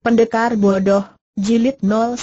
Pendekar bodoh, jilid 09.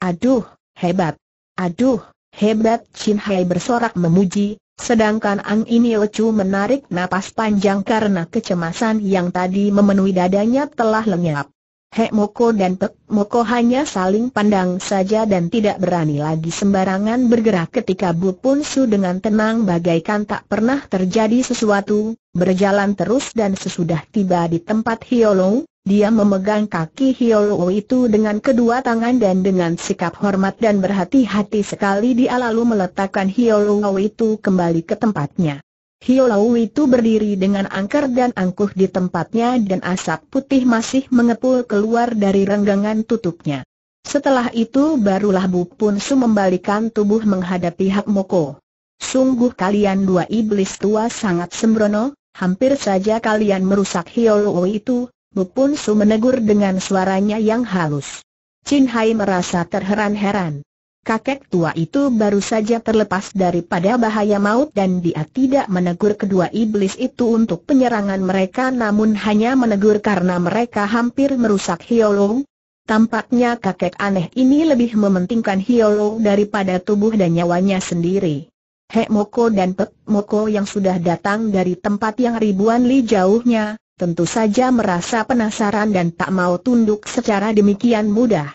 Aduh, hebat. Aduh, hebat Chin Hai bersorak memuji, sedangkan Ang Ini menarik napas panjang karena kecemasan yang tadi memenuhi dadanya telah lenyap. Hek Moko dan Pek Moko hanya saling pandang saja dan tidak berani lagi sembarangan bergerak ketika Bu Pun Su dengan tenang bagaikan tak pernah terjadi sesuatu, berjalan terus dan sesudah tiba di tempat Hiolo, dia memegang kaki Hiolo itu dengan kedua tangan dan dengan sikap hormat dan berhati-hati sekali dia lalu meletakkan Hiolo itu kembali ke tempatnya. Hiolau itu berdiri dengan angker dan angkuh di tempatnya dan asap putih masih mengepul keluar dari renggangan tutupnya. Setelah itu barulah Bu Pun Su membalikan tubuh menghadapi Hak Moko. Sungguh kalian dua iblis tua sangat sembrono, hampir saja kalian merusak Hiolau itu, Bu Pun Su menegur dengan suaranya yang halus. Chin Hai merasa terheran-heran. Kakek tua itu baru saja terlepas daripada bahaya maut dan dia tidak menegur kedua iblis itu untuk penyerangan mereka namun hanya menegur karena mereka hampir merusak Hiolong. Tampaknya kakek aneh ini lebih mementingkan Hiolong daripada tubuh dan nyawanya sendiri. Hek Moko dan Pek Moko yang sudah datang dari tempat yang ribuan li jauhnya, tentu saja merasa penasaran dan tak mau tunduk secara demikian mudah.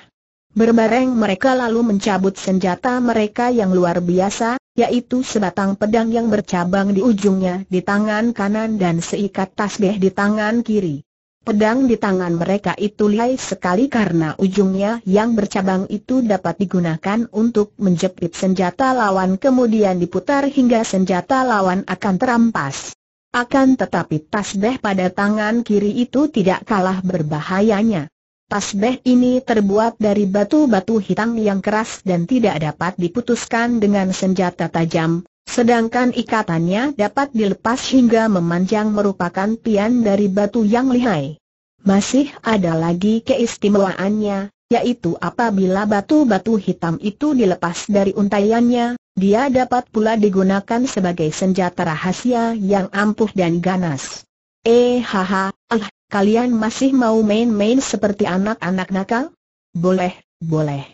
Berbareng mereka lalu mencabut senjata mereka yang luar biasa, yaitu sebatang pedang yang bercabang di ujungnya di tangan kanan dan seikat tasbih di tangan kiri. Pedang di tangan mereka itu lihai sekali karena ujungnya yang bercabang itu dapat digunakan untuk menjepit senjata lawan kemudian diputar hingga senjata lawan akan terampas. Akan tetapi tasbih pada tangan kiri itu tidak kalah berbahayanya. Tasbeh ini terbuat dari batu-batu hitam yang keras dan tidak dapat diputuskan dengan senjata tajam, sedangkan ikatannya dapat dilepas hingga memanjang merupakan pian dari batu yang lihai. Masih ada lagi keistimewaannya, yaitu apabila batu-batu hitam itu dilepas dari untaiannya, dia dapat pula digunakan sebagai senjata rahasia yang ampuh dan ganas. Eh haha, ah kalian masih mau main-main seperti anak-anak nakal? Boleh, boleh.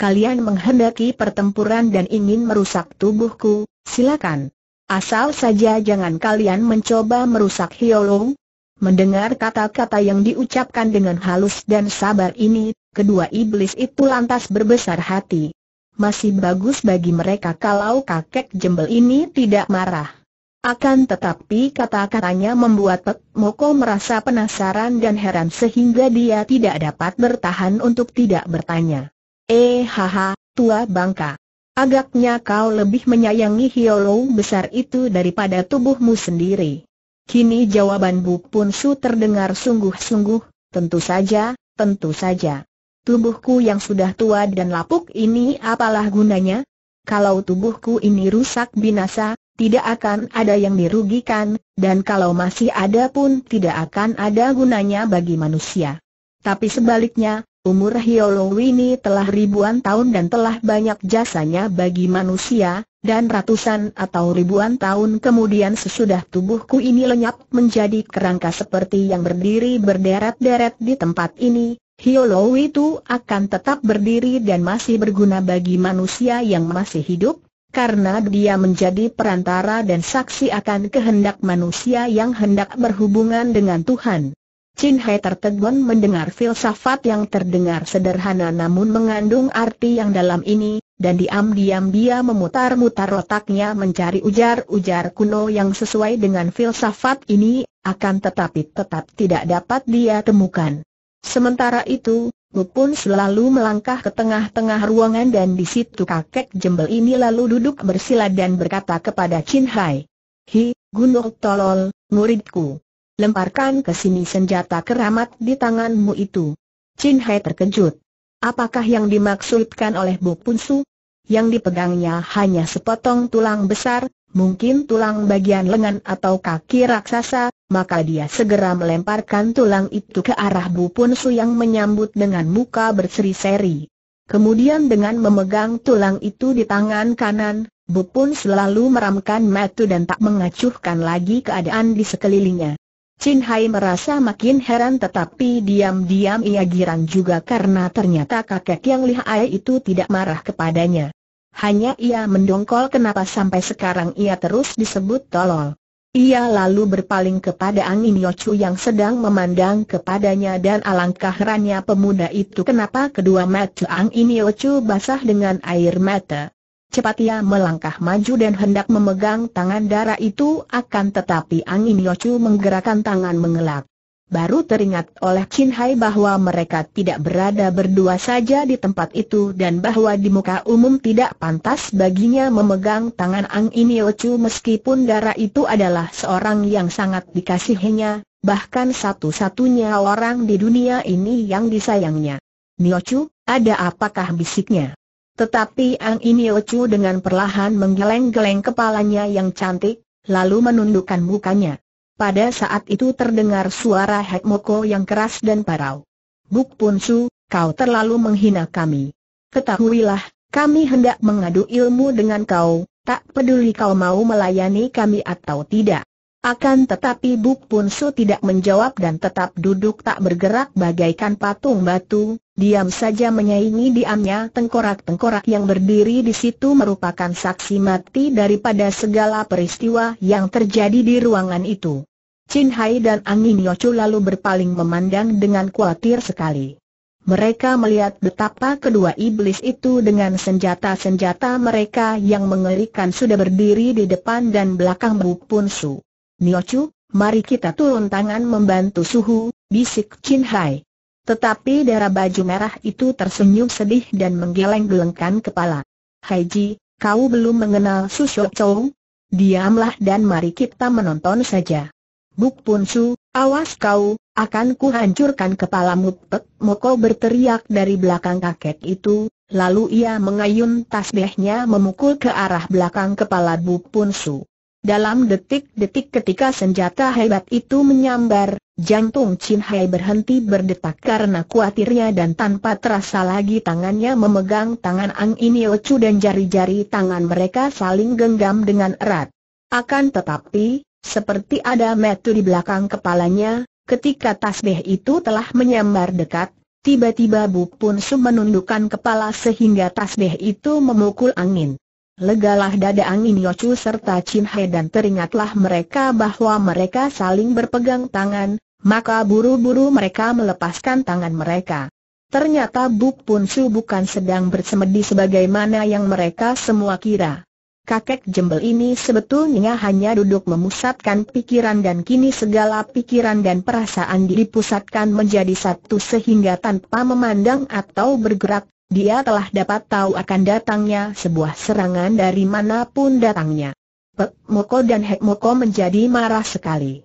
Kalian menghendaki pertempuran dan ingin merusak tubuhku, silakan. Asal saja jangan kalian mencoba merusak Hiolong. Mendengar kata-kata yang diucapkan dengan halus dan sabar ini, kedua iblis itu lantas berbesar hati. Masih bagus bagi mereka kalau kakek jembel ini tidak marah. Akan tetapi kata-katanya membuat Pek Moko merasa penasaran dan heran sehingga dia tidak dapat bertahan untuk tidak bertanya. Eh haha, tua bangka. Agaknya kau lebih menyayangi hiolo besar itu daripada tubuhmu sendiri. Kini jawaban Bu Pun Su terdengar sungguh-sungguh, tentu saja, tentu saja. Tubuhku yang sudah tua dan lapuk ini apalah gunanya? Kalau tubuhku ini rusak binasa, tidak akan ada yang dirugikan, dan kalau masih ada pun tidak akan ada gunanya bagi manusia. Tapi sebaliknya, umur Hiolo ini telah ribuan tahun dan telah banyak jasanya bagi manusia, dan ratusan atau ribuan tahun kemudian sesudah tubuhku ini lenyap menjadi kerangka seperti yang berdiri berderet-deret di tempat ini, Hiolo itu akan tetap berdiri dan masih berguna bagi manusia yang masih hidup, karena dia menjadi perantara dan saksi akan kehendak manusia yang hendak berhubungan dengan Tuhan. Chin Hai tertegun mendengar filsafat yang terdengar sederhana namun mengandung arti yang dalam ini, dan diam-diam dia memutar-mutar otaknya mencari ujar-ujar kuno yang sesuai dengan filsafat ini, akan tetapi tetap tidak dapat dia temukan. Sementara itu, Bu pun selalu melangkah ke tengah-tengah ruangan dan di situ kakek jembel ini lalu duduk bersila dan berkata kepada Chin Hai. Hi, Gunung Tolol, muridku. Lemparkan ke sini senjata keramat di tanganmu itu. Chin Hai terkejut. Apakah yang dimaksudkan oleh Bu Su? Yang dipegangnya hanya sepotong tulang besar, mungkin tulang bagian lengan atau kaki raksasa, maka dia segera melemparkan tulang itu ke arah Bu Pun Su yang menyambut dengan muka berseri-seri. Kemudian dengan memegang tulang itu di tangan kanan, Bu Pun selalu meramkan mata dan tak mengacuhkan lagi keadaan di sekelilingnya. Chin Hai merasa makin heran tetapi diam-diam ia girang juga karena ternyata kakek yang lihai itu tidak marah kepadanya. Hanya ia mendongkol kenapa sampai sekarang ia terus disebut tolol. Ia lalu berpaling kepada Angin Yocu yang sedang memandang kepadanya dan alangkah herannya pemuda itu kenapa kedua mata Angin Yocu basah dengan air mata. Cepat ia melangkah maju dan hendak memegang tangan darah itu akan tetapi Angin Yocu menggerakkan tangan mengelak baru teringat oleh Chin Hai bahwa mereka tidak berada berdua saja di tempat itu dan bahwa di muka umum tidak pantas baginya memegang tangan Ang Inio Chu meskipun darah itu adalah seorang yang sangat dikasihinya, bahkan satu-satunya orang di dunia ini yang disayangnya. Nio Chu, ada apakah bisiknya? Tetapi Ang Inio Chu dengan perlahan menggeleng-geleng kepalanya yang cantik, lalu menundukkan mukanya. Pada saat itu terdengar suara Hek Moko yang keras dan parau. Buk Pun Su, kau terlalu menghina kami. Ketahuilah, kami hendak mengadu ilmu dengan kau, tak peduli kau mau melayani kami atau tidak. Akan tetapi Buk Pun Su tidak menjawab dan tetap duduk tak bergerak bagaikan patung batu, diam saja menyaingi diamnya tengkorak-tengkorak yang berdiri di situ merupakan saksi mati daripada segala peristiwa yang terjadi di ruangan itu. Chin Hai dan Angin Yocu lalu berpaling memandang dengan khawatir sekali. Mereka melihat betapa kedua iblis itu dengan senjata-senjata mereka yang mengerikan sudah berdiri di depan dan belakang Bu Pun Su. Niochu, mari kita turun tangan membantu Suhu, bisik Chin Hai. Tetapi darah baju merah itu tersenyum sedih dan menggeleng-gelengkan kepala. Hai Ji, kau belum mengenal Su Shou Chou? Diamlah dan mari kita menonton saja. Buk Punsu, awas kau, akan kuhancurkan kepalamu Pek Moko berteriak dari belakang kakek itu, lalu ia mengayun tasbihnya memukul ke arah belakang kepala Buk Punsu. Dalam detik-detik ketika senjata hebat itu menyambar, jantung Chin Hai berhenti berdetak karena kuatirnya dan tanpa terasa lagi tangannya memegang tangan Ang Inio Chu dan jari-jari tangan mereka saling genggam dengan erat. Akan tetapi, seperti ada metu di belakang kepalanya, ketika tasbih itu telah menyambar dekat, tiba-tiba Bu Pun Su menundukkan kepala sehingga tasbih itu memukul angin. Legalah dada angin yocu serta Chin He dan teringatlah mereka bahwa mereka saling berpegang tangan, maka buru-buru mereka melepaskan tangan mereka. Ternyata Buk Pun Su bukan sedang bersemedi sebagaimana yang mereka semua kira kakek jembel ini sebetulnya hanya duduk memusatkan pikiran dan kini segala pikiran dan perasaan dipusatkan menjadi satu sehingga tanpa memandang atau bergerak, dia telah dapat tahu akan datangnya sebuah serangan dari manapun datangnya. Pek Moko dan Hek Moko menjadi marah sekali.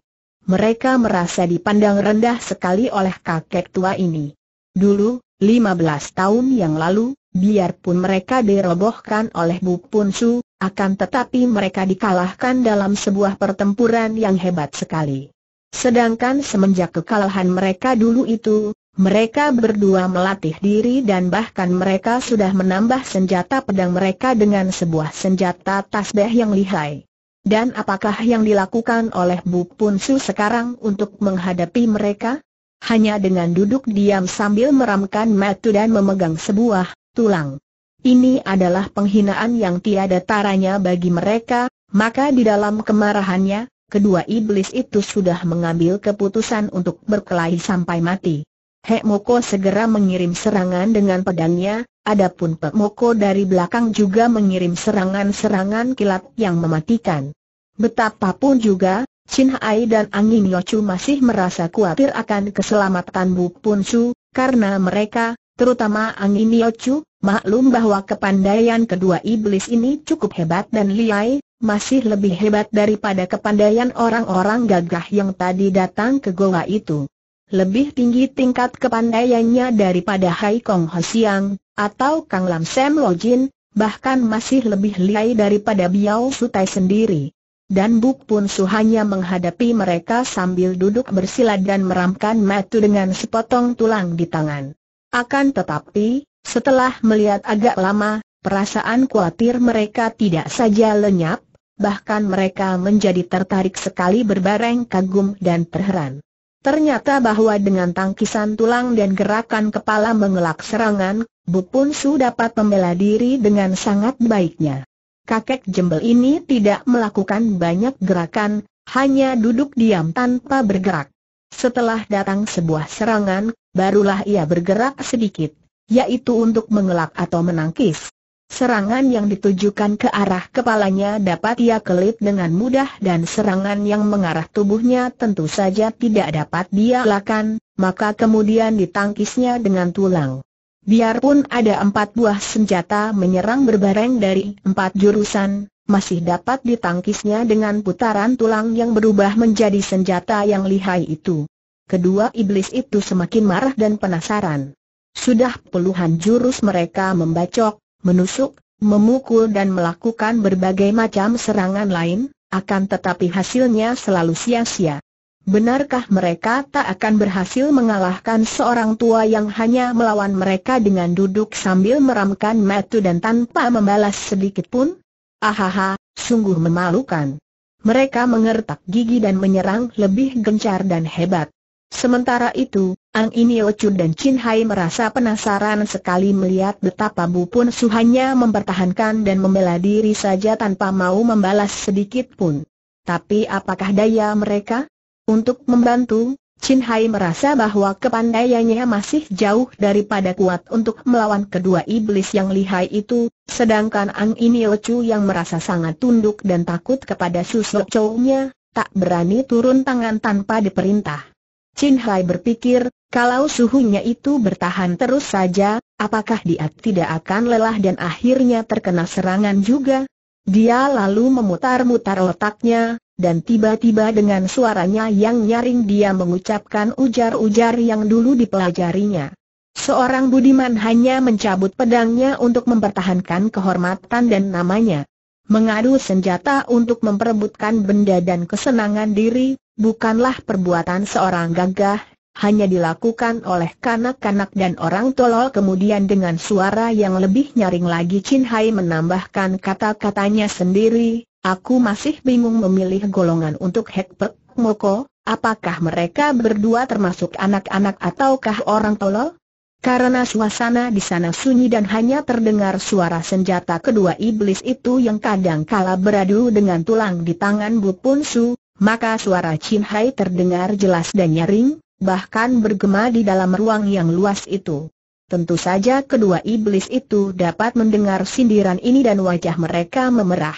Mereka merasa dipandang rendah sekali oleh kakek tua ini. Dulu, 15 tahun yang lalu, biarpun mereka dirobohkan oleh Bu Su, akan tetapi mereka dikalahkan dalam sebuah pertempuran yang hebat sekali. Sedangkan semenjak kekalahan mereka dulu itu, mereka berdua melatih diri dan bahkan mereka sudah menambah senjata pedang mereka dengan sebuah senjata tasbih yang lihai. Dan apakah yang dilakukan oleh Bu Punsu sekarang untuk menghadapi mereka? Hanya dengan duduk diam sambil meramkan mata dan memegang sebuah tulang. Ini adalah penghinaan yang tiada taranya bagi mereka, maka di dalam kemarahannya, kedua iblis itu sudah mengambil keputusan untuk berkelahi sampai mati. Hek Moko segera mengirim serangan dengan pedangnya, adapun Pek Moko dari belakang juga mengirim serangan-serangan kilat yang mematikan. Betapapun juga, Chin Hai dan Angin Yochu masih merasa khawatir akan keselamatan Bu Pun Su, karena mereka, terutama Angin Yochu, Maklum bahwa kepandaian kedua iblis ini cukup hebat dan liai, masih lebih hebat daripada kepandaian orang-orang gagah yang tadi datang ke goa itu. Lebih tinggi tingkat kepandaiannya daripada Hai Kong Ho Siang, atau Kang Lam Sam Lo Jin, bahkan masih lebih liai daripada Biao Sutai sendiri. Dan Buk Pun suhanya menghadapi mereka sambil duduk bersila dan meramkan matu dengan sepotong tulang di tangan. Akan tetapi, setelah melihat agak lama, perasaan khawatir mereka tidak saja lenyap, bahkan mereka menjadi tertarik sekali berbareng kagum dan terheran. Ternyata bahwa dengan tangkisan tulang dan gerakan kepala mengelak serangan, Bu Pun dapat membela diri dengan sangat baiknya. Kakek jembel ini tidak melakukan banyak gerakan, hanya duduk diam tanpa bergerak. Setelah datang sebuah serangan, barulah ia bergerak sedikit yaitu untuk mengelak atau menangkis. Serangan yang ditujukan ke arah kepalanya dapat ia kelit dengan mudah dan serangan yang mengarah tubuhnya tentu saja tidak dapat dia lakukan, maka kemudian ditangkisnya dengan tulang. Biarpun ada empat buah senjata menyerang berbareng dari empat jurusan, masih dapat ditangkisnya dengan putaran tulang yang berubah menjadi senjata yang lihai itu. Kedua iblis itu semakin marah dan penasaran. Sudah puluhan jurus mereka membacok, menusuk, memukul dan melakukan berbagai macam serangan lain, akan tetapi hasilnya selalu sia-sia. Benarkah mereka tak akan berhasil mengalahkan seorang tua yang hanya melawan mereka dengan duduk sambil meramkan metu dan tanpa membalas sedikit pun? Ahaha, sungguh memalukan. Mereka mengertak gigi dan menyerang lebih gencar dan hebat. Sementara itu, Ang Inio Chun dan Chin Hai merasa penasaran sekali melihat betapa Bu Pun Su hanya mempertahankan dan membela diri saja tanpa mau membalas sedikit pun. Tapi apakah daya mereka? Untuk membantu, Chin Hai merasa bahwa kepandaiannya masih jauh daripada kuat untuk melawan kedua iblis yang lihai itu, sedangkan Ang Inio Chu yang merasa sangat tunduk dan takut kepada Sok chou nya tak berani turun tangan tanpa diperintah. Chin Hai berpikir, kalau suhunya itu bertahan terus saja, apakah dia tidak akan lelah dan akhirnya terkena serangan juga? Dia lalu memutar-mutar otaknya, dan tiba-tiba dengan suaranya yang nyaring dia mengucapkan ujar-ujar yang dulu dipelajarinya. Seorang budiman hanya mencabut pedangnya untuk mempertahankan kehormatan dan namanya. Mengadu senjata untuk memperebutkan benda dan kesenangan diri, bukanlah perbuatan seorang gagah, hanya dilakukan oleh kanak-kanak dan orang tolol. Kemudian dengan suara yang lebih nyaring lagi Chin Hai menambahkan kata-katanya sendiri, aku masih bingung memilih golongan untuk Pek Moko, apakah mereka berdua termasuk anak-anak ataukah orang tolol? Karena suasana di sana sunyi dan hanya terdengar suara senjata kedua iblis itu yang kadang kala beradu dengan tulang di tangan Bu Punsu, maka suara Chin Hai terdengar jelas dan nyaring, bahkan bergema di dalam ruang yang luas itu. Tentu saja kedua iblis itu dapat mendengar sindiran ini dan wajah mereka memerah.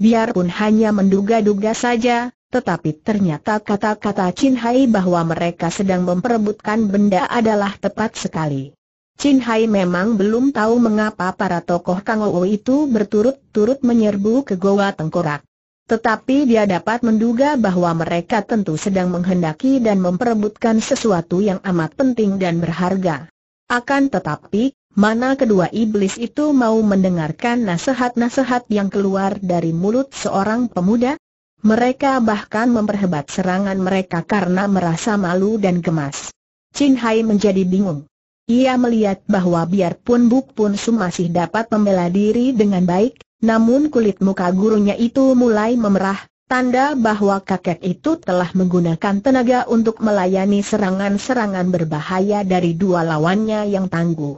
Biarpun hanya menduga-duga saja, tetapi ternyata kata-kata Chin Hai bahwa mereka sedang memperebutkan benda adalah tepat sekali. Chin Hai memang belum tahu mengapa para tokoh Kang Ou itu berturut-turut menyerbu ke goa tengkorak. Tetapi dia dapat menduga bahwa mereka tentu sedang menghendaki dan memperebutkan sesuatu yang amat penting dan berharga. Akan tetapi, mana kedua iblis itu mau mendengarkan nasihat-nasihat yang keluar dari mulut seorang pemuda? Mereka bahkan memperhebat serangan mereka karena merasa malu dan gemas. Chin Hai menjadi bingung. Ia melihat bahwa biarpun Buk Pun Su masih dapat membela diri dengan baik, namun kulit muka gurunya itu mulai memerah, tanda bahwa kakek itu telah menggunakan tenaga untuk melayani serangan-serangan berbahaya dari dua lawannya yang tangguh.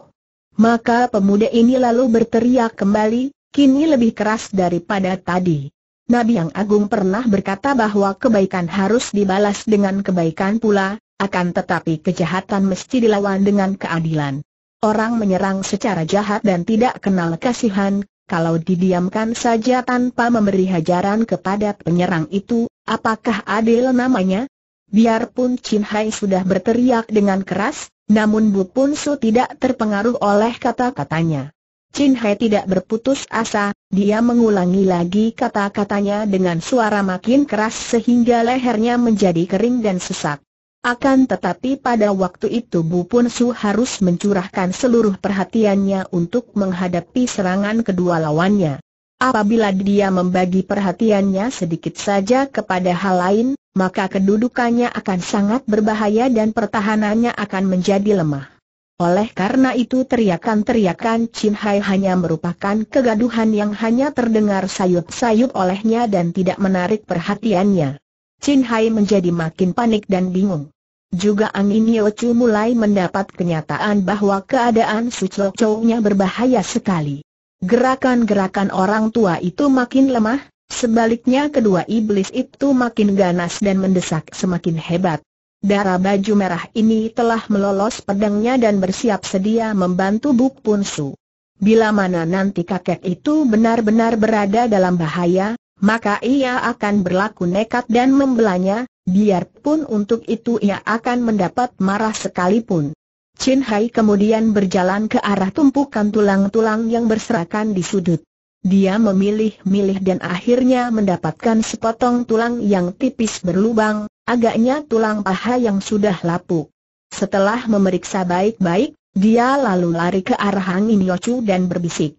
Maka pemuda ini lalu berteriak kembali, kini lebih keras daripada tadi. Nabi yang agung pernah berkata bahwa kebaikan harus dibalas dengan kebaikan pula, akan tetapi kejahatan mesti dilawan dengan keadilan. Orang menyerang secara jahat dan tidak kenal kasihan, kalau didiamkan saja tanpa memberi hajaran kepada penyerang itu, apakah adil namanya? Biarpun Chin Hai sudah berteriak dengan keras, namun Bu Pun Su tidak terpengaruh oleh kata-katanya. Chin Hai tidak berputus asa, dia mengulangi lagi kata-katanya dengan suara makin keras sehingga lehernya menjadi kering dan sesak. Akan tetapi pada waktu itu Bu Pun Su harus mencurahkan seluruh perhatiannya untuk menghadapi serangan kedua lawannya. Apabila dia membagi perhatiannya sedikit saja kepada hal lain, maka kedudukannya akan sangat berbahaya dan pertahanannya akan menjadi lemah. Oleh karena itu teriakan-teriakan Chin Hai hanya merupakan kegaduhan yang hanya terdengar sayup-sayup olehnya dan tidak menarik perhatiannya. Chin Hai menjadi makin panik dan bingung. Juga Angin Yeo Chu mulai mendapat kenyataan bahwa keadaan Sucil Chou nya berbahaya sekali. Gerakan-gerakan orang tua itu makin lemah, sebaliknya kedua iblis itu makin ganas dan mendesak semakin hebat. Darah baju merah ini telah melolos pedangnya dan bersiap sedia membantu Buk Pun Su. Bila mana nanti kakek itu benar-benar berada dalam bahaya, maka ia akan berlaku nekat dan membelanya, biarpun untuk itu ia akan mendapat marah sekalipun. Chin Hai kemudian berjalan ke arah tumpukan tulang-tulang yang berserakan di sudut. Dia memilih-milih dan akhirnya mendapatkan sepotong tulang yang tipis berlubang, agaknya tulang paha yang sudah lapuk. Setelah memeriksa baik-baik, dia lalu lari ke arah Hang Yochu dan berbisik.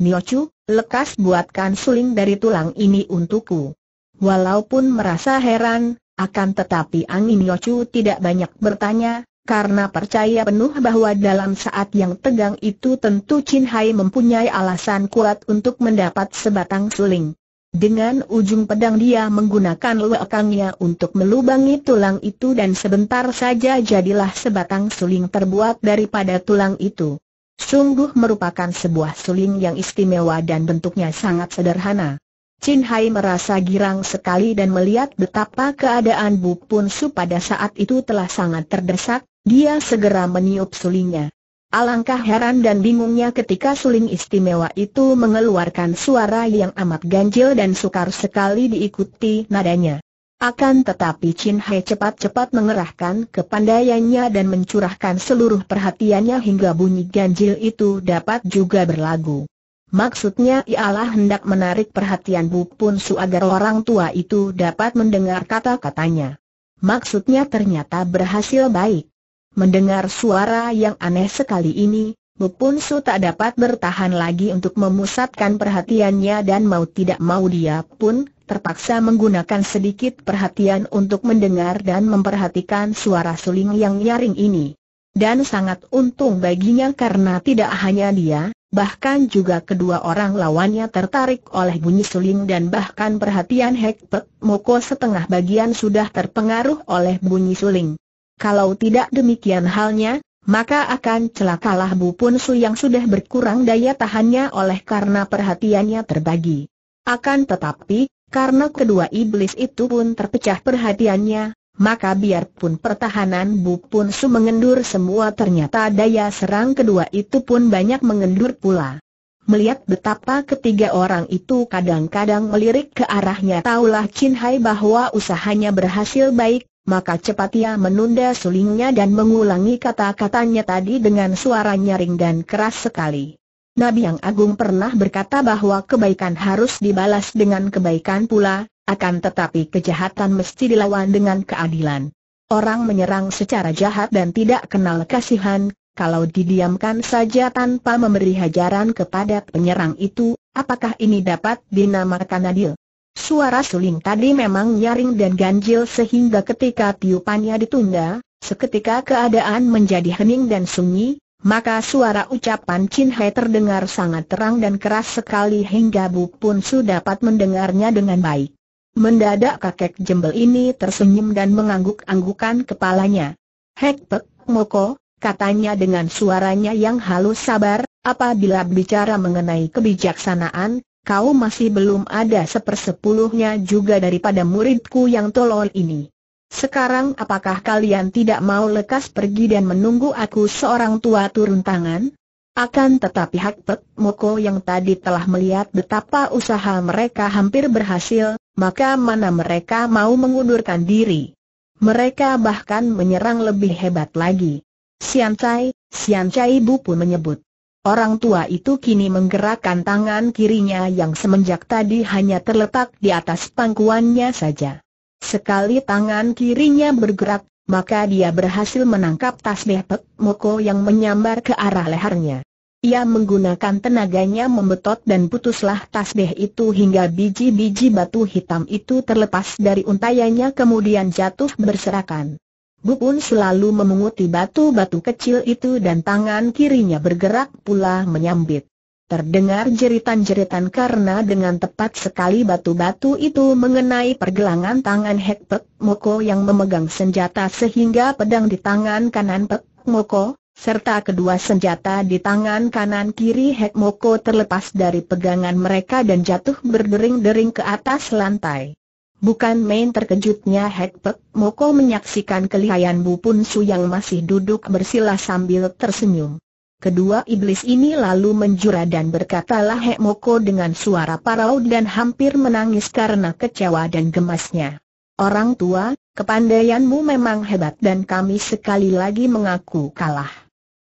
Niochu, lekas buatkan suling dari tulang ini untukku. Walaupun merasa heran, akan tetapi Angin Yocu tidak banyak bertanya, karena percaya penuh bahwa dalam saat yang tegang itu tentu Chin Hai mempunyai alasan kuat untuk mendapat sebatang suling. Dengan ujung pedang dia menggunakan lekangnya untuk melubangi tulang itu dan sebentar saja jadilah sebatang suling terbuat daripada tulang itu sungguh merupakan sebuah suling yang istimewa dan bentuknya sangat sederhana. Chin Hai merasa girang sekali dan melihat betapa keadaan Bu Pun Su pada saat itu telah sangat terdesak, dia segera meniup sulingnya. Alangkah heran dan bingungnya ketika suling istimewa itu mengeluarkan suara yang amat ganjil dan sukar sekali diikuti nadanya. Akan tetapi Chin Hai cepat-cepat mengerahkan kepandaiannya dan mencurahkan seluruh perhatiannya hingga bunyi ganjil itu dapat juga berlagu. Maksudnya ialah hendak menarik perhatian Bu Pun Su agar orang tua itu dapat mendengar kata-katanya. Maksudnya ternyata berhasil baik. Mendengar suara yang aneh sekali ini, Bu Pun Su tak dapat bertahan lagi untuk memusatkan perhatiannya dan mau tidak mau dia pun terpaksa menggunakan sedikit perhatian untuk mendengar dan memperhatikan suara suling yang nyaring ini. Dan sangat untung baginya karena tidak hanya dia, bahkan juga kedua orang lawannya tertarik oleh bunyi suling dan bahkan perhatian Hek Pek Moko setengah bagian sudah terpengaruh oleh bunyi suling. Kalau tidak demikian halnya, maka akan celakalah Bu Pun Su yang sudah berkurang daya tahannya oleh karena perhatiannya terbagi. Akan tetapi, karena kedua iblis itu pun terpecah perhatiannya, maka biarpun pertahanan Bu Pun Su mengendur semua ternyata daya serang kedua itu pun banyak mengendur pula. Melihat betapa ketiga orang itu kadang-kadang melirik ke arahnya taulah Chin Hai bahwa usahanya berhasil baik, maka cepat ia menunda sulingnya dan mengulangi kata-katanya tadi dengan suara nyaring dan keras sekali. Nabi yang Agung pernah berkata bahwa kebaikan harus dibalas dengan kebaikan pula, akan tetapi kejahatan mesti dilawan dengan keadilan. Orang menyerang secara jahat dan tidak kenal kasihan, kalau didiamkan saja tanpa memberi hajaran kepada penyerang itu, apakah ini dapat dinamakan adil? Suara suling tadi memang nyaring dan ganjil sehingga ketika tiupannya ditunda, seketika keadaan menjadi hening dan sunyi, maka suara ucapan Chin Hai terdengar sangat terang dan keras sekali hingga Bu Pun Su dapat mendengarnya dengan baik. Mendadak kakek jembel ini tersenyum dan mengangguk-anggukan kepalanya. Hek pek, moko, katanya dengan suaranya yang halus sabar, apabila bicara mengenai kebijaksanaan, kau masih belum ada sepersepuluhnya juga daripada muridku yang tolol ini. Sekarang apakah kalian tidak mau lekas pergi dan menunggu aku seorang tua turun tangan? Akan tetapi Hak Pek Moko yang tadi telah melihat betapa usaha mereka hampir berhasil, maka mana mereka mau mengundurkan diri. Mereka bahkan menyerang lebih hebat lagi. Sian Siancai Sian Cai Ibu pun menyebut. Orang tua itu kini menggerakkan tangan kirinya yang semenjak tadi hanya terletak di atas pangkuannya saja. Sekali tangan kirinya bergerak, maka dia berhasil menangkap tasbih Pek Moko yang menyambar ke arah lehernya. Ia menggunakan tenaganya membetot dan putuslah tasbih itu hingga biji-biji batu hitam itu terlepas dari untaiannya kemudian jatuh berserakan. bu pun selalu memunguti batu-batu kecil itu dan tangan kirinya bergerak pula menyambit. Terdengar jeritan-jeritan karena dengan tepat sekali batu-batu itu mengenai pergelangan tangan Hek Pek Moko yang memegang senjata sehingga pedang di tangan kanan Pek Moko, serta kedua senjata di tangan kanan kiri Hek Moko terlepas dari pegangan mereka dan jatuh berdering-dering ke atas lantai. Bukan main terkejutnya Hek Pek Moko menyaksikan kelihayan Bu Pun Su yang masih duduk bersila sambil tersenyum. Kedua iblis ini lalu menjura dan berkatalah Hek Moko dengan suara parau dan hampir menangis karena kecewa dan gemasnya. Orang tua, kepandaianmu memang hebat dan kami sekali lagi mengaku kalah.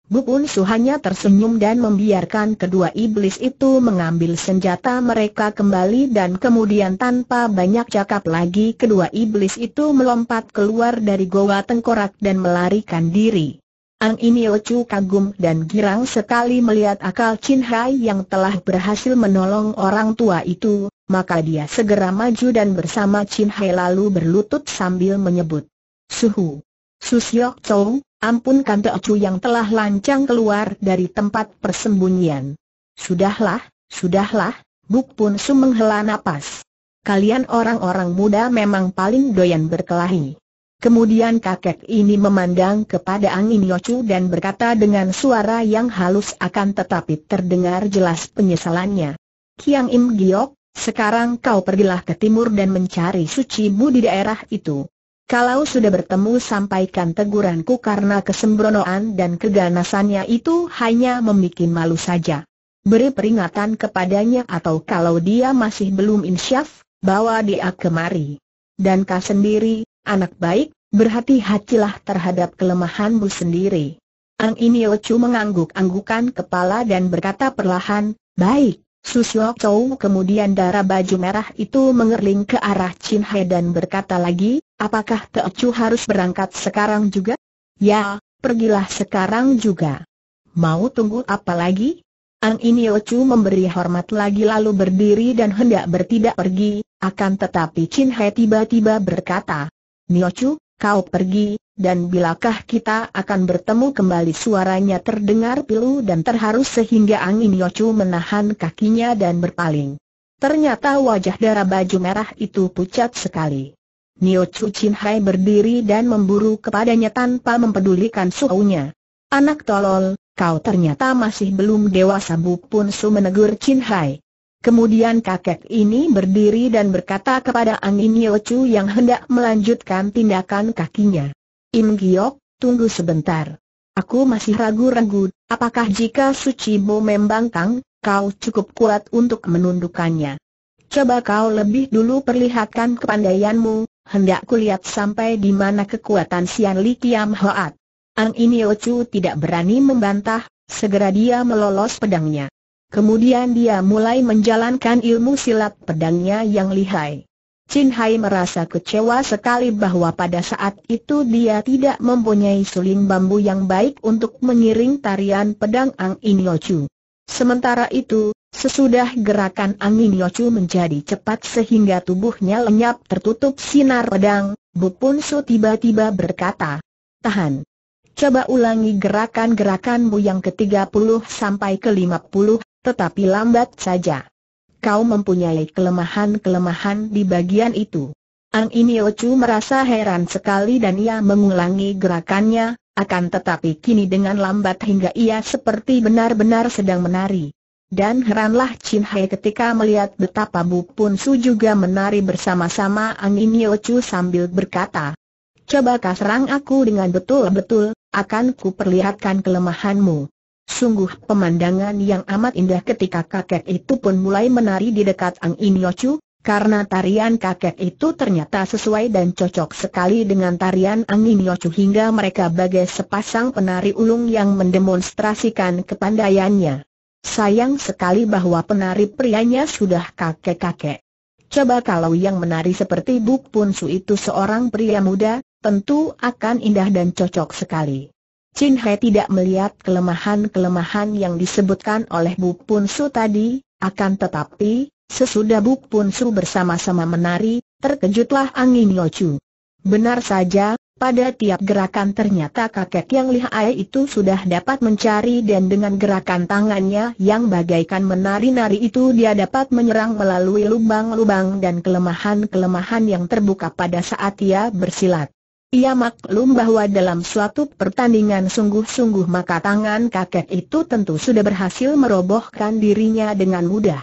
Su suhanya tersenyum dan membiarkan kedua iblis itu mengambil senjata mereka kembali dan kemudian tanpa banyak cakap lagi kedua iblis itu melompat keluar dari goa tengkorak dan melarikan diri. Ang Chu kagum dan girang sekali melihat akal Chin Hai yang telah berhasil menolong orang tua itu, maka dia segera maju dan bersama Chin Hai lalu berlutut sambil menyebut. Suhu! Susyok Chow, ampunkan Chu yang telah lancang keluar dari tempat persembunyian. Sudahlah, sudahlah, Buk Pun Su menghela napas. Kalian orang-orang muda memang paling doyan berkelahi. Kemudian kakek ini memandang kepada Angin Yocu dan berkata dengan suara yang halus akan tetapi terdengar jelas penyesalannya. Kiang Im Giok, sekarang kau pergilah ke timur dan mencari sucimu di daerah itu. Kalau sudah bertemu sampaikan teguranku karena kesembronoan dan keganasannya itu hanya membuat malu saja. Beri peringatan kepadanya atau kalau dia masih belum insyaf, bawa dia kemari. Dan kau sendiri, Anak baik, berhati-hatilah terhadap kelemahanmu sendiri. Ang Inio Chu mengangguk-anggukan kepala dan berkata perlahan, baik. Susyo Chow kemudian darah baju merah itu mengerling ke arah Chin Hai dan berkata lagi, apakah Teo Chu harus berangkat sekarang juga? Ya, pergilah sekarang juga. Mau tunggu apa lagi? Ang Inio Chu memberi hormat lagi lalu berdiri dan hendak bertidak pergi, akan tetapi Chin Hai tiba-tiba berkata, Niochu, kau pergi, dan bilakah kita akan bertemu kembali suaranya terdengar pilu dan terharu sehingga angin Niochu menahan kakinya dan berpaling. Ternyata wajah darah baju merah itu pucat sekali. Niochu Chin Hai berdiri dan memburu kepadanya tanpa mempedulikan suhunya. Anak tolol, kau ternyata masih belum dewasa Bu Pun Su menegur Chin Hai. Kemudian kakek ini berdiri dan berkata kepada Angin Yochu yang hendak melanjutkan tindakan kakinya. Im Giok, tunggu sebentar. Aku masih ragu-ragu, apakah jika Suci Bo membangkang, kau cukup kuat untuk menundukkannya. Coba kau lebih dulu perlihatkan kepandaianmu, hendak kulihat sampai di mana kekuatan Sian Li Kiam Hoat. Ang Chu tidak berani membantah, segera dia melolos pedangnya. Kemudian dia mulai menjalankan ilmu silat pedangnya yang lihai. Chin Hai merasa kecewa sekali bahwa pada saat itu dia tidak mempunyai suling bambu yang baik untuk mengiring tarian pedang Ang In Yochu. Sementara itu, sesudah gerakan Ang In Yochu menjadi cepat sehingga tubuhnya lenyap tertutup sinar pedang, Bu Pun Su tiba-tiba berkata, Tahan. Coba ulangi gerakan-gerakanmu yang ke-30 sampai ke-50 tetapi lambat saja. Kau mempunyai kelemahan-kelemahan di bagian itu. Ang Chu merasa heran sekali dan ia mengulangi gerakannya, akan tetapi kini dengan lambat hingga ia seperti benar-benar sedang menari. Dan heranlah Chin Hai ketika melihat betapa Bu Pun Su juga menari bersama-sama Ang Chu sambil berkata, Coba kau serang aku dengan betul-betul, akan ku perlihatkan kelemahanmu. Sungguh pemandangan yang amat indah ketika kakek itu pun mulai menari di dekat Ang In Yochu, karena tarian kakek itu ternyata sesuai dan cocok sekali dengan tarian Ang In Yochu hingga mereka bagai sepasang penari ulung yang mendemonstrasikan kepandaiannya. Sayang sekali bahwa penari prianya sudah kakek-kakek. Coba kalau yang menari seperti Buk Pun Su itu seorang pria muda, tentu akan indah dan cocok sekali. Chin He tidak melihat kelemahan-kelemahan yang disebutkan oleh Bu Pun Su tadi, akan tetapi, sesudah Bu Pun Su bersama-sama menari, terkejutlah angin Chu. Benar saja, pada tiap gerakan ternyata kakek yang lihai itu sudah dapat mencari dan dengan gerakan tangannya yang bagaikan menari-nari itu dia dapat menyerang melalui lubang-lubang dan kelemahan-kelemahan yang terbuka pada saat ia bersilat. Ia maklum bahwa dalam suatu pertandingan sungguh-sungguh maka tangan kakek itu tentu sudah berhasil merobohkan dirinya dengan mudah.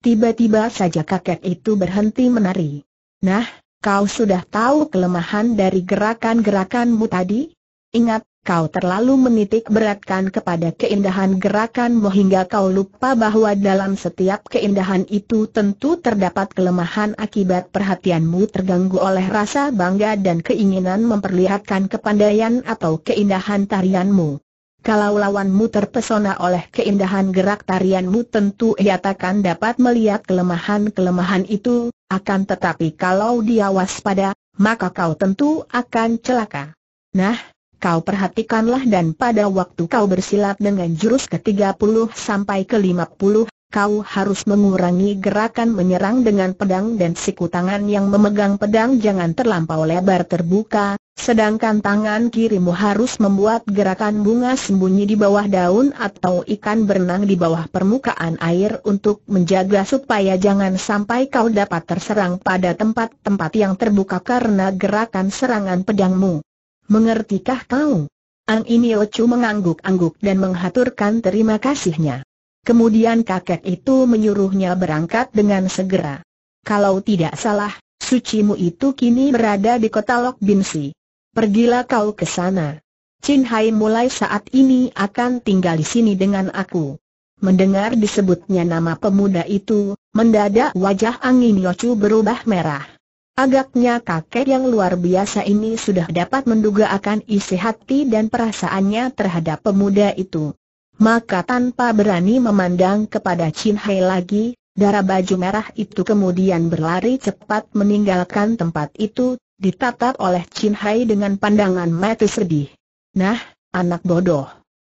Tiba-tiba saja kakek itu berhenti menari. Nah, kau sudah tahu kelemahan dari gerakan-gerakanmu tadi? Ingat, kau terlalu menitik beratkan kepada keindahan gerakanmu hingga kau lupa bahwa dalam setiap keindahan itu tentu terdapat kelemahan akibat perhatianmu terganggu oleh rasa bangga dan keinginan memperlihatkan kepandaian atau keindahan tarianmu. Kalau lawanmu terpesona oleh keindahan gerak tarianmu tentu ia takkan dapat melihat kelemahan-kelemahan itu, akan tetapi kalau dia waspada, maka kau tentu akan celaka. Nah, kau perhatikanlah dan pada waktu kau bersilat dengan jurus ke-30 sampai ke-50, kau harus mengurangi gerakan menyerang dengan pedang dan siku tangan yang memegang pedang jangan terlampau lebar terbuka, sedangkan tangan kirimu harus membuat gerakan bunga sembunyi di bawah daun atau ikan berenang di bawah permukaan air untuk menjaga supaya jangan sampai kau dapat terserang pada tempat-tempat yang terbuka karena gerakan serangan pedangmu. Mengertikah kau? Ang Iniochu mengangguk-angguk dan menghaturkan terima kasihnya. Kemudian kakek itu menyuruhnya berangkat dengan segera. Kalau tidak salah, sucimu itu kini berada di kota Lok Binsi. Pergilah kau ke sana. Chin Hai mulai saat ini akan tinggal di sini dengan aku. Mendengar disebutnya nama pemuda itu, mendadak wajah Angin Yocu berubah merah. Agaknya kakek yang luar biasa ini sudah dapat menduga akan isi hati dan perasaannya terhadap pemuda itu. Maka tanpa berani memandang kepada Chin Hai lagi, darah baju merah itu kemudian berlari cepat meninggalkan tempat itu, ditatap oleh Chin Hai dengan pandangan mati sedih. Nah, anak bodoh.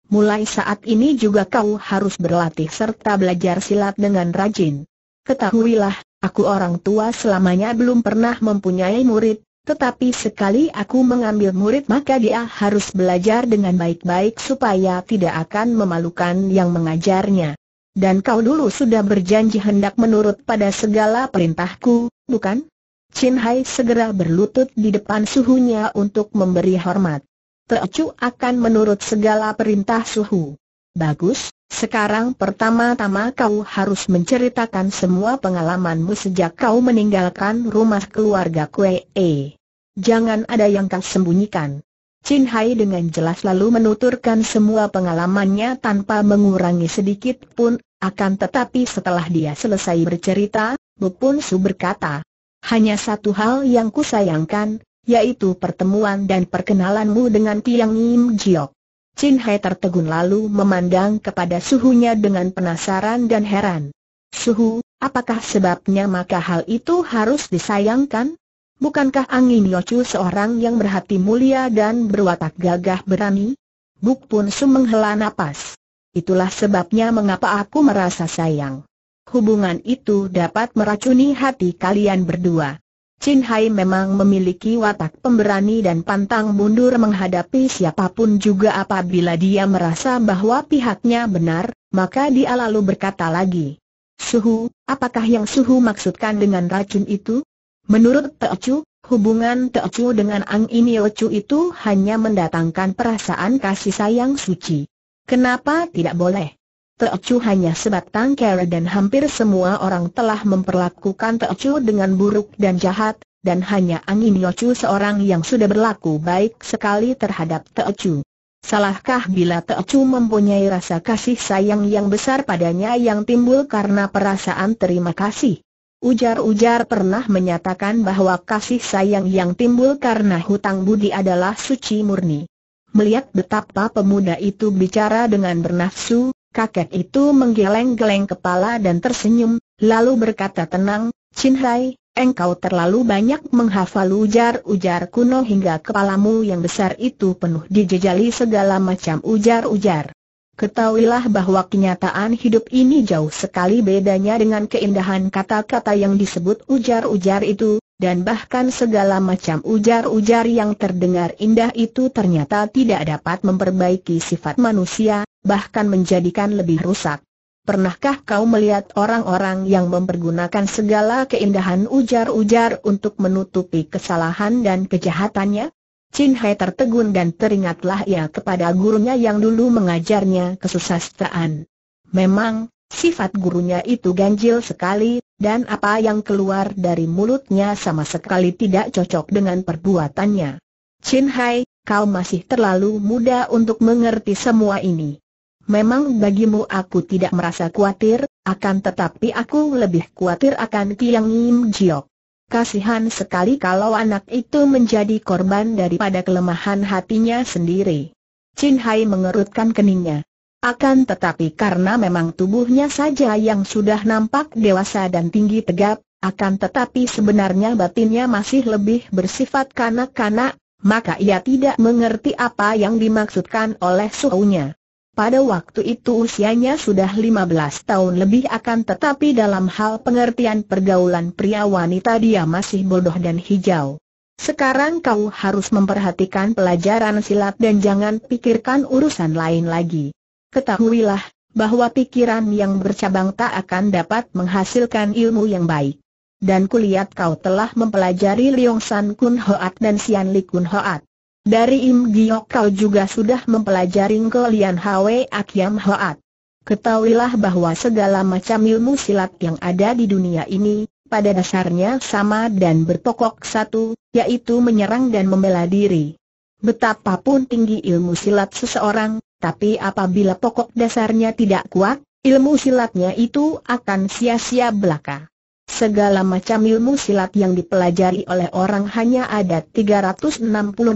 Mulai saat ini juga kau harus berlatih serta belajar silat dengan rajin. Ketahuilah, Aku orang tua selamanya belum pernah mempunyai murid, tetapi sekali aku mengambil murid maka dia harus belajar dengan baik-baik supaya tidak akan memalukan yang mengajarnya. Dan kau dulu sudah berjanji hendak menurut pada segala perintahku, bukan? Chin Hai segera berlutut di depan suhunya untuk memberi hormat. Teocu akan menurut segala perintah suhu. Bagus, sekarang pertama-tama kau harus menceritakan semua pengalamanmu sejak kau meninggalkan rumah keluarga Kue e. Jangan ada yang kau sembunyikan. Chin Hai dengan jelas lalu menuturkan semua pengalamannya tanpa mengurangi sedikit pun, akan tetapi setelah dia selesai bercerita, Bu Pun Su berkata, hanya satu hal yang kusayangkan, yaitu pertemuan dan perkenalanmu dengan Tiang Im Jiok. Chin Hai tertegun lalu memandang kepada suhunya dengan penasaran dan heran. Suhu, apakah sebabnya maka hal itu harus disayangkan? Bukankah Angin Yocu seorang yang berhati mulia dan berwatak gagah berani? Buk Pun Su menghela napas. Itulah sebabnya mengapa aku merasa sayang. Hubungan itu dapat meracuni hati kalian berdua. Chin Hai memang memiliki watak pemberani dan pantang mundur menghadapi siapapun juga apabila dia merasa bahwa pihaknya benar, maka dia lalu berkata lagi. Suhu, apakah yang Suhu maksudkan dengan racun itu? Menurut Chu, hubungan Chu dengan Ang Chu itu hanya mendatangkan perasaan kasih sayang suci. Kenapa tidak boleh? Teocu hanya sebatang kera dan hampir semua orang telah memperlakukan Teocu dengan buruk dan jahat, dan hanya Angin Yocu seorang yang sudah berlaku baik sekali terhadap Teocu. Salahkah bila Teocu mempunyai rasa kasih sayang yang besar padanya yang timbul karena perasaan terima kasih? Ujar-ujar pernah menyatakan bahwa kasih sayang yang timbul karena hutang budi adalah suci murni. Melihat betapa pemuda itu bicara dengan bernafsu, Kakek itu menggeleng-geleng kepala dan tersenyum, lalu berkata tenang, Chin Hai, engkau terlalu banyak menghafal ujar-ujar kuno hingga kepalamu yang besar itu penuh dijejali segala macam ujar-ujar. Ketahuilah bahwa kenyataan hidup ini jauh sekali bedanya dengan keindahan kata-kata yang disebut ujar-ujar itu, dan bahkan segala macam ujar-ujar yang terdengar indah itu ternyata tidak dapat memperbaiki sifat manusia, bahkan menjadikan lebih rusak. Pernahkah kau melihat orang-orang yang mempergunakan segala keindahan ujar-ujar untuk menutupi kesalahan dan kejahatannya? Chin Hai tertegun dan teringatlah ia kepada gurunya yang dulu mengajarnya kesusastraan. Memang, sifat gurunya itu ganjil sekali, dan apa yang keluar dari mulutnya sama sekali tidak cocok dengan perbuatannya. Chin Hai, kau masih terlalu muda untuk mengerti semua ini. Memang bagimu aku tidak merasa khawatir, akan tetapi aku lebih khawatir akan Kiang Im Jiok. Kasihan sekali kalau anak itu menjadi korban daripada kelemahan hatinya sendiri. Chin Hai mengerutkan keningnya. Akan tetapi karena memang tubuhnya saja yang sudah nampak dewasa dan tinggi tegap, akan tetapi sebenarnya batinnya masih lebih bersifat kanak-kanak, maka ia tidak mengerti apa yang dimaksudkan oleh suhunya. Pada waktu itu usianya sudah 15 tahun lebih akan tetapi dalam hal pengertian pergaulan pria wanita dia masih bodoh dan hijau. Sekarang kau harus memperhatikan pelajaran silat dan jangan pikirkan urusan lain lagi. Ketahuilah, bahwa pikiran yang bercabang tak akan dapat menghasilkan ilmu yang baik. Dan kulihat kau telah mempelajari Leong San Kun Hoat dan Sian Li Kun Hoat. Dari Im Giok kau juga sudah mempelajari Lian Hwe Akiam Hoat. Ketahuilah bahwa segala macam ilmu silat yang ada di dunia ini, pada dasarnya sama dan bertokok satu, yaitu menyerang dan membela diri. Betapapun tinggi ilmu silat seseorang, tapi apabila pokok dasarnya tidak kuat, ilmu silatnya itu akan sia-sia belaka. Segala macam ilmu silat yang dipelajari oleh orang hanya ada 360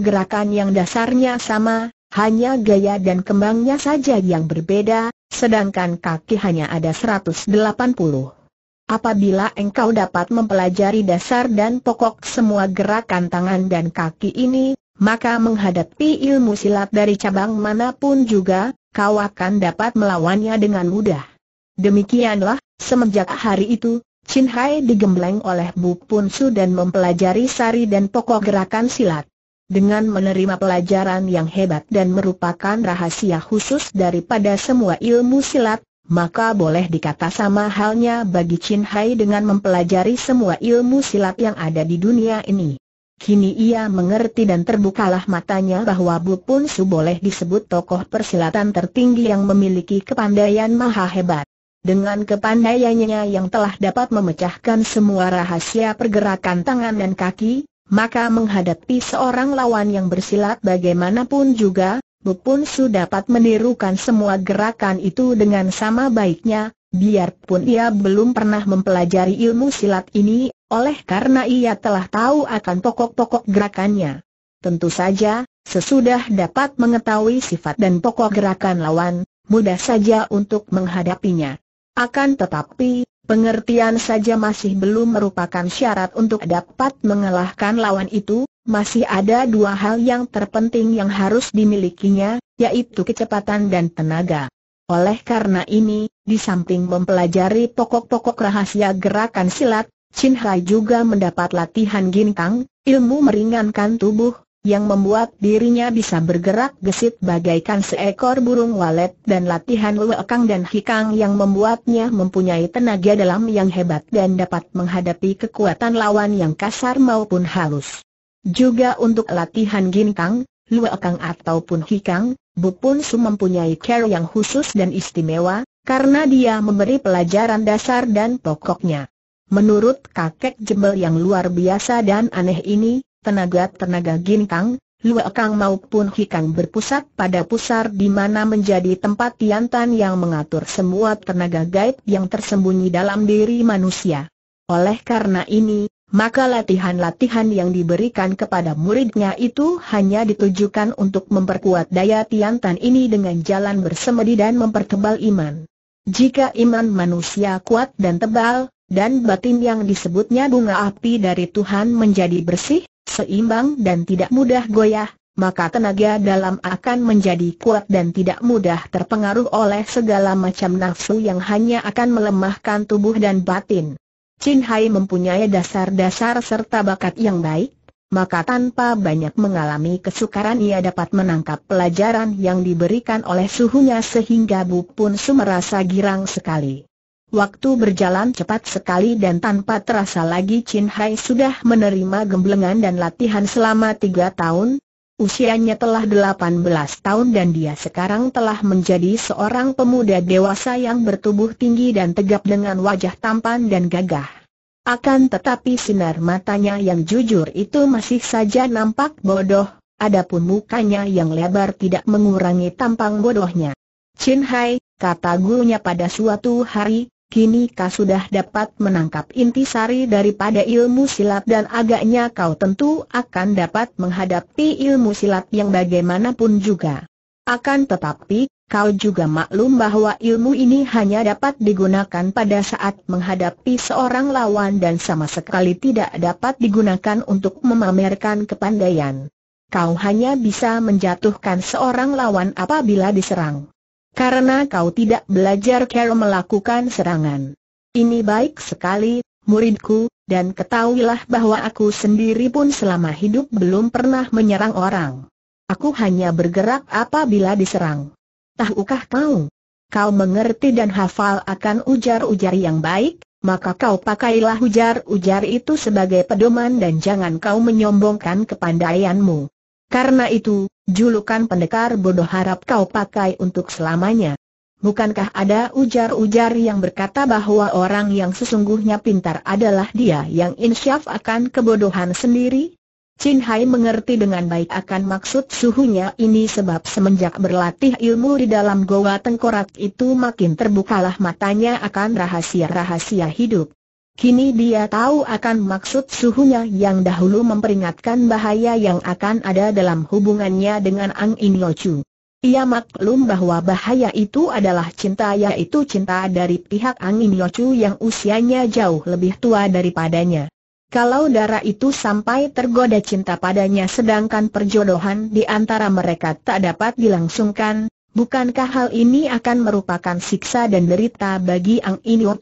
gerakan yang dasarnya sama, hanya gaya dan kembangnya saja yang berbeda, sedangkan kaki hanya ada 180. Apabila engkau dapat mempelajari dasar dan pokok semua gerakan tangan dan kaki ini, maka menghadapi ilmu silat dari cabang manapun juga, kau akan dapat melawannya dengan mudah. Demikianlah, semenjak hari itu, Chin Hai digembleng oleh Bu Pun Su dan mempelajari sari dan pokok gerakan silat. Dengan menerima pelajaran yang hebat dan merupakan rahasia khusus daripada semua ilmu silat, maka boleh dikata sama halnya bagi Chin Hai dengan mempelajari semua ilmu silat yang ada di dunia ini. Kini ia mengerti dan terbukalah matanya bahwa Bu Pun Su boleh disebut tokoh persilatan tertinggi yang memiliki kepandaian maha hebat. Dengan kepandaiannya yang telah dapat memecahkan semua rahasia pergerakan tangan dan kaki, maka menghadapi seorang lawan yang bersilat bagaimanapun juga, Bu Pun Su dapat menirukan semua gerakan itu dengan sama baiknya, biarpun ia belum pernah mempelajari ilmu silat ini oleh karena ia telah tahu akan pokok-pokok gerakannya. Tentu saja, sesudah dapat mengetahui sifat dan pokok gerakan lawan, mudah saja untuk menghadapinya. Akan tetapi, pengertian saja masih belum merupakan syarat untuk dapat mengalahkan lawan itu, masih ada dua hal yang terpenting yang harus dimilikinya, yaitu kecepatan dan tenaga. Oleh karena ini, di samping mempelajari pokok-pokok rahasia gerakan silat, Chin Hai juga mendapat latihan gintang, ilmu meringankan tubuh, yang membuat dirinya bisa bergerak gesit bagaikan seekor burung walet dan latihan Luekang dan Hikang yang membuatnya mempunyai tenaga dalam yang hebat dan dapat menghadapi kekuatan lawan yang kasar maupun halus. Juga untuk latihan gintang, Luekang ataupun Hikang, Bu Pun Su mempunyai care yang khusus dan istimewa, karena dia memberi pelajaran dasar dan pokoknya. Menurut kakek jembel yang luar biasa dan aneh ini, tenaga-tenaga ginkang, luakang maupun hikang berpusat pada pusar di mana menjadi tempat tiantan yang mengatur semua tenaga gaib yang tersembunyi dalam diri manusia. Oleh karena ini, maka latihan-latihan yang diberikan kepada muridnya itu hanya ditujukan untuk memperkuat daya tiantan ini dengan jalan bersemedi dan mempertebal iman. Jika iman manusia kuat dan tebal, dan batin yang disebutnya bunga api dari Tuhan menjadi bersih, seimbang dan tidak mudah goyah, maka tenaga dalam akan menjadi kuat dan tidak mudah terpengaruh oleh segala macam nafsu yang hanya akan melemahkan tubuh dan batin. Chin Hai mempunyai dasar-dasar serta bakat yang baik, maka tanpa banyak mengalami kesukaran ia dapat menangkap pelajaran yang diberikan oleh suhunya sehingga Bu Pun Su merasa girang sekali. Waktu berjalan cepat sekali dan tanpa terasa lagi Chin Hai sudah menerima gemblengan dan latihan selama tiga tahun. Usianya telah delapan belas tahun dan dia sekarang telah menjadi seorang pemuda dewasa yang bertubuh tinggi dan tegap dengan wajah tampan dan gagah. Akan tetapi sinar matanya yang jujur itu masih saja nampak bodoh, adapun mukanya yang lebar tidak mengurangi tampang bodohnya. Chin Hai, kata gurunya pada suatu hari, kini kau sudah dapat menangkap intisari daripada ilmu silat dan agaknya kau tentu akan dapat menghadapi ilmu silat yang bagaimanapun juga. Akan tetapi, kau juga maklum bahwa ilmu ini hanya dapat digunakan pada saat menghadapi seorang lawan dan sama sekali tidak dapat digunakan untuk memamerkan kepandaian. Kau hanya bisa menjatuhkan seorang lawan apabila diserang. Karena kau tidak belajar cara melakukan serangan. Ini baik sekali, muridku, dan ketahuilah bahwa aku sendiri pun selama hidup belum pernah menyerang orang. Aku hanya bergerak apabila diserang. Tahukah kau? Kau mengerti dan hafal akan ujar-ujar yang baik, maka kau pakailah ujar-ujar itu sebagai pedoman dan jangan kau menyombongkan kepandaianmu. Karena itu, Julukan pendekar bodoh harap kau pakai untuk selamanya. Bukankah ada ujar-ujar yang berkata bahwa orang yang sesungguhnya pintar adalah dia yang insyaf akan kebodohan sendiri? Chin Hai mengerti dengan baik akan maksud suhunya ini sebab semenjak berlatih ilmu di dalam goa tengkorak itu makin terbukalah matanya akan rahasia-rahasia hidup. Kini dia tahu akan maksud suhunya yang dahulu memperingatkan bahaya yang akan ada dalam hubungannya dengan Ang In Lo Ia maklum bahwa bahaya itu adalah cinta yaitu cinta dari pihak Ang In Lo yang usianya jauh lebih tua daripadanya. Kalau darah itu sampai tergoda cinta padanya sedangkan perjodohan di antara mereka tak dapat dilangsungkan, bukankah hal ini akan merupakan siksa dan derita bagi Ang In Lo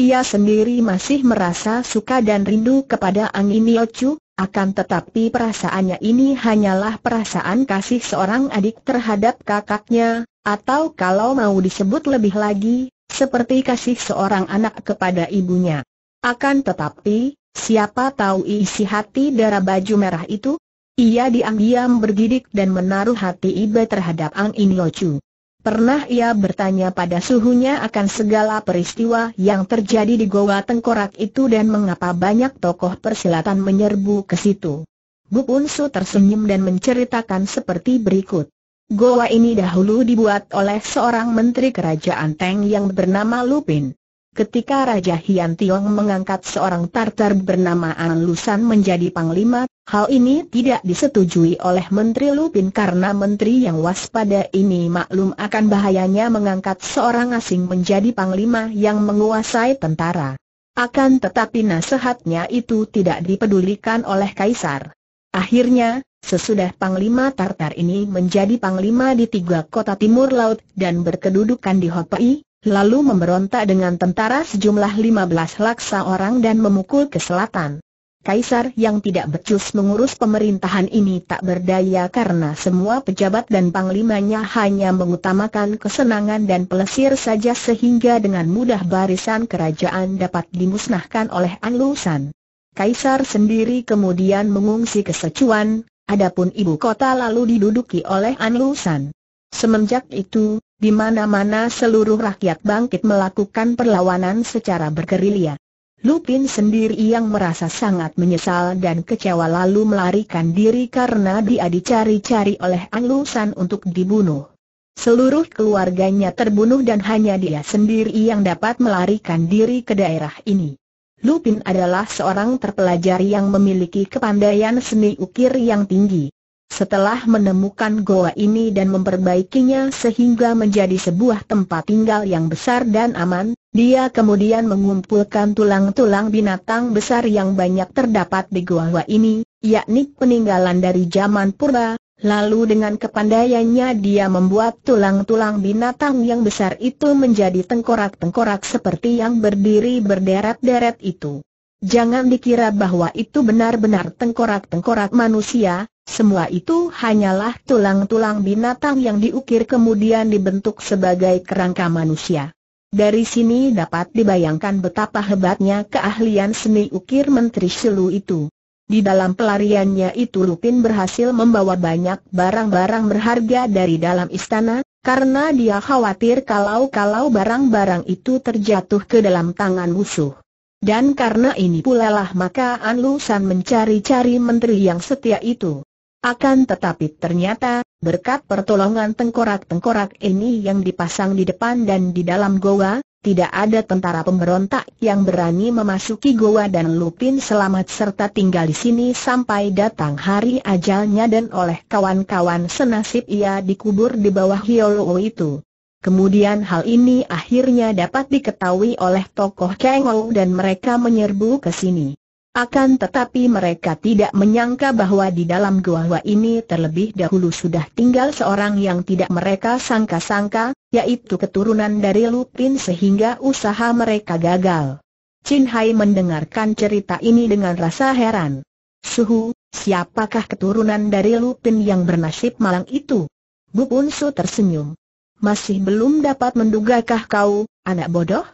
ia sendiri masih merasa suka dan rindu kepada Angin Yochu, akan tetapi perasaannya ini hanyalah perasaan kasih seorang adik terhadap kakaknya, atau kalau mau disebut lebih lagi, seperti kasih seorang anak kepada ibunya. Akan tetapi, siapa tahu isi hati darah baju merah itu? Ia diam-diam bergidik dan menaruh hati iba terhadap Angin In Pernah ia bertanya pada suhunya akan segala peristiwa yang terjadi di Goa Tengkorak itu dan mengapa banyak tokoh persilatan menyerbu ke situ. Bu Unsu tersenyum dan menceritakan seperti berikut. Goa ini dahulu dibuat oleh seorang menteri kerajaan Teng yang bernama Lupin. Ketika Raja Hian Tiong mengangkat seorang Tartar bernama An Lusan menjadi panglima, hal ini tidak disetujui oleh Menteri Lupin karena menteri yang waspada ini maklum akan bahayanya mengangkat seorang asing menjadi panglima yang menguasai tentara. Akan tetapi nasihatnya itu tidak dipedulikan oleh Kaisar. Akhirnya, sesudah Panglima Tartar ini menjadi Panglima di tiga kota timur laut dan berkedudukan di Hopei, lalu memberontak dengan tentara sejumlah 15 laksa orang dan memukul ke selatan. Kaisar yang tidak becus mengurus pemerintahan ini tak berdaya karena semua pejabat dan panglimanya hanya mengutamakan kesenangan dan pelesir saja sehingga dengan mudah barisan kerajaan dapat dimusnahkan oleh Anlusan. Kaisar sendiri kemudian mengungsi ke Sichuan, adapun ibu kota lalu diduduki oleh Anlusan. Semenjak itu, di mana-mana seluruh rakyat bangkit melakukan perlawanan secara bergerilya. Lupin sendiri yang merasa sangat menyesal dan kecewa lalu melarikan diri karena dia dicari-cari oleh Anglusan untuk dibunuh. Seluruh keluarganya terbunuh dan hanya dia sendiri yang dapat melarikan diri ke daerah ini. Lupin adalah seorang terpelajar yang memiliki kepandaian seni ukir yang tinggi. Setelah menemukan goa ini dan memperbaikinya sehingga menjadi sebuah tempat tinggal yang besar dan aman, dia kemudian mengumpulkan tulang-tulang binatang besar yang banyak terdapat di goa ini, yakni peninggalan dari zaman purba, Lalu dengan kepandaiannya dia membuat tulang-tulang binatang yang besar itu menjadi tengkorak-tengkorak seperti yang berdiri berderet-deret itu. Jangan dikira bahwa itu benar-benar tengkorak-tengkorak manusia, semua itu hanyalah tulang-tulang binatang yang diukir kemudian dibentuk sebagai kerangka manusia. Dari sini dapat dibayangkan betapa hebatnya keahlian seni ukir Menteri Selu itu. Di dalam pelariannya itu Lupin berhasil membawa banyak barang-barang berharga dari dalam istana, karena dia khawatir kalau-kalau barang-barang itu terjatuh ke dalam tangan musuh. Dan karena ini pula lah maka An Lusan mencari-cari menteri yang setia itu. Akan tetapi ternyata, berkat pertolongan tengkorak-tengkorak ini yang dipasang di depan dan di dalam goa, tidak ada tentara pemberontak yang berani memasuki goa dan Lupin selamat serta tinggal di sini sampai datang hari ajalnya dan oleh kawan-kawan senasib ia dikubur di bawah Hiolo itu. Kemudian hal ini akhirnya dapat diketahui oleh tokoh Kengou dan mereka menyerbu ke sini. Akan tetapi mereka tidak menyangka bahwa di dalam gua-gua ini terlebih dahulu sudah tinggal seorang yang tidak mereka sangka-sangka, yaitu keturunan dari Lupin sehingga usaha mereka gagal. Chin Hai mendengarkan cerita ini dengan rasa heran. Suhu, siapakah keturunan dari Lupin yang bernasib malang itu? Bu Punsu tersenyum. Masih belum dapat mendugakah kau, anak bodoh?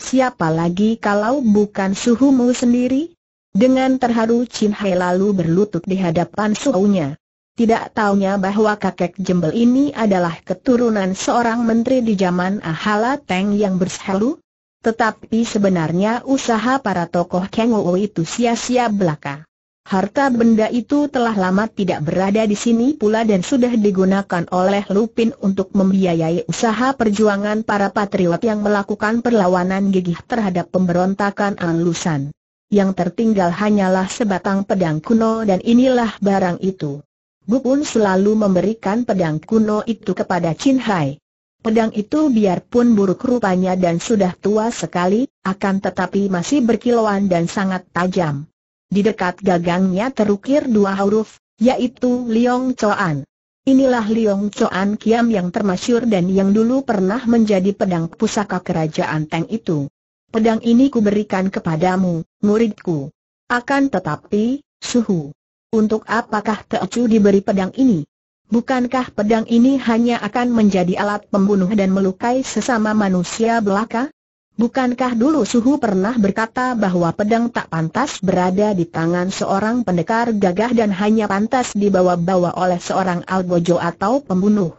Siapa lagi kalau bukan suhumu sendiri? Dengan terharu Chin Hai lalu berlutut di hadapan suaunya. Tidak taunya bahwa kakek jembel ini adalah keturunan seorang menteri di zaman Ahala Teng yang bersehalu. Tetapi sebenarnya usaha para tokoh Kang Wu itu sia-sia belaka. Harta benda itu telah lama tidak berada di sini pula dan sudah digunakan oleh Lupin untuk membiayai usaha perjuangan para patriot yang melakukan perlawanan gigih terhadap pemberontakan Anglusan yang tertinggal hanyalah sebatang pedang kuno dan inilah barang itu. Bu pun selalu memberikan pedang kuno itu kepada Chin Hai. Pedang itu biarpun buruk rupanya dan sudah tua sekali, akan tetapi masih berkilauan dan sangat tajam. Di dekat gagangnya terukir dua huruf, yaitu Liong Choan. Inilah Liong Choan Kiam yang termasyur dan yang dulu pernah menjadi pedang pusaka kerajaan Teng itu pedang ini kuberikan kepadamu, muridku. Akan tetapi, suhu. Untuk apakah Teocu diberi pedang ini? Bukankah pedang ini hanya akan menjadi alat pembunuh dan melukai sesama manusia belaka? Bukankah dulu Suhu pernah berkata bahwa pedang tak pantas berada di tangan seorang pendekar gagah dan hanya pantas dibawa-bawa oleh seorang algojo atau pembunuh?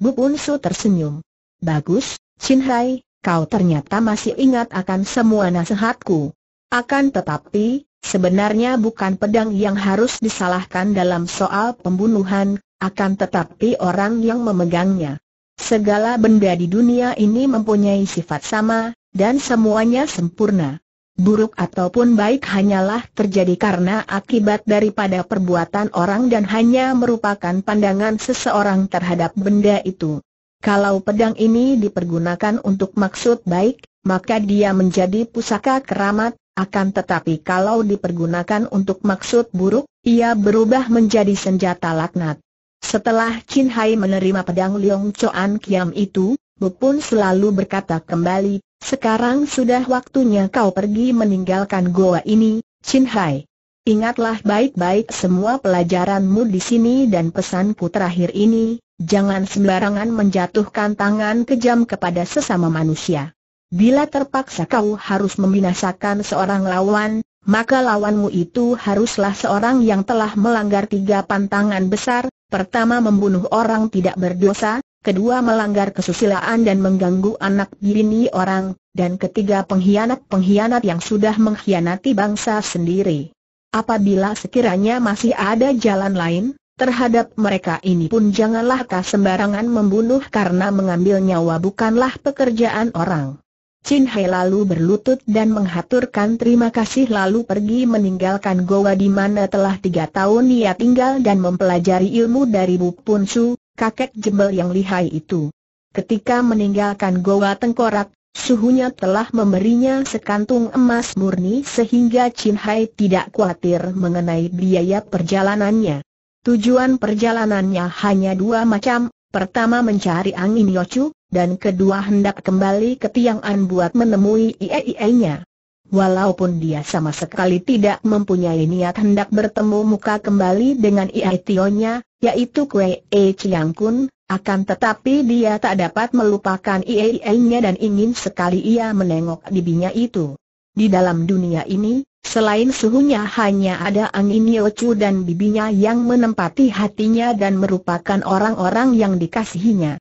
Bu Punsu tersenyum. Bagus, Shin Hai, kau ternyata masih ingat akan semua nasihatku. Akan tetapi, sebenarnya bukan pedang yang harus disalahkan dalam soal pembunuhan, akan tetapi orang yang memegangnya. Segala benda di dunia ini mempunyai sifat sama, dan semuanya sempurna. Buruk ataupun baik hanyalah terjadi karena akibat daripada perbuatan orang dan hanya merupakan pandangan seseorang terhadap benda itu. Kalau pedang ini dipergunakan untuk maksud baik, maka dia menjadi pusaka keramat, akan tetapi kalau dipergunakan untuk maksud buruk, ia berubah menjadi senjata laknat. Setelah Qin Hai menerima pedang Leong Choan Kiam itu, Bu pun selalu berkata kembali, sekarang sudah waktunya kau pergi meninggalkan goa ini, Qin Hai. Ingatlah baik-baik semua pelajaranmu di sini dan pesanku terakhir ini, Jangan sembarangan menjatuhkan tangan kejam kepada sesama manusia. Bila terpaksa kau harus membinasakan seorang lawan, maka lawanmu itu haruslah seorang yang telah melanggar tiga pantangan besar, pertama membunuh orang tidak berdosa, kedua melanggar kesusilaan dan mengganggu anak bini orang, dan ketiga pengkhianat-pengkhianat yang sudah mengkhianati bangsa sendiri. Apabila sekiranya masih ada jalan lain, Terhadap mereka ini pun janganlah kau sembarangan membunuh karena mengambil nyawa bukanlah pekerjaan orang. Chin Hai lalu berlutut dan menghaturkan terima kasih lalu pergi meninggalkan goa di mana telah tiga tahun ia tinggal dan mempelajari ilmu dari Bu Pun Su, kakek jembel yang lihai itu. Ketika meninggalkan goa tengkorak, suhunya telah memberinya sekantung emas murni sehingga Chin Hai tidak khawatir mengenai biaya perjalanannya. Tujuan perjalanannya hanya dua macam, pertama mencari angin Yochu, dan kedua hendak kembali ke Tiang-an buat menemui iei nya Walaupun dia sama sekali tidak mempunyai niat hendak bertemu muka kembali dengan Iatio-nya, yaitu Kue E Chiang Kun, akan tetapi dia tak dapat melupakan Iatio-nya dan ingin sekali ia menengok bibinya itu. Di dalam dunia ini, selain suhunya hanya ada Angin Yochu dan bibinya yang menempati hatinya dan merupakan orang-orang yang dikasihinya.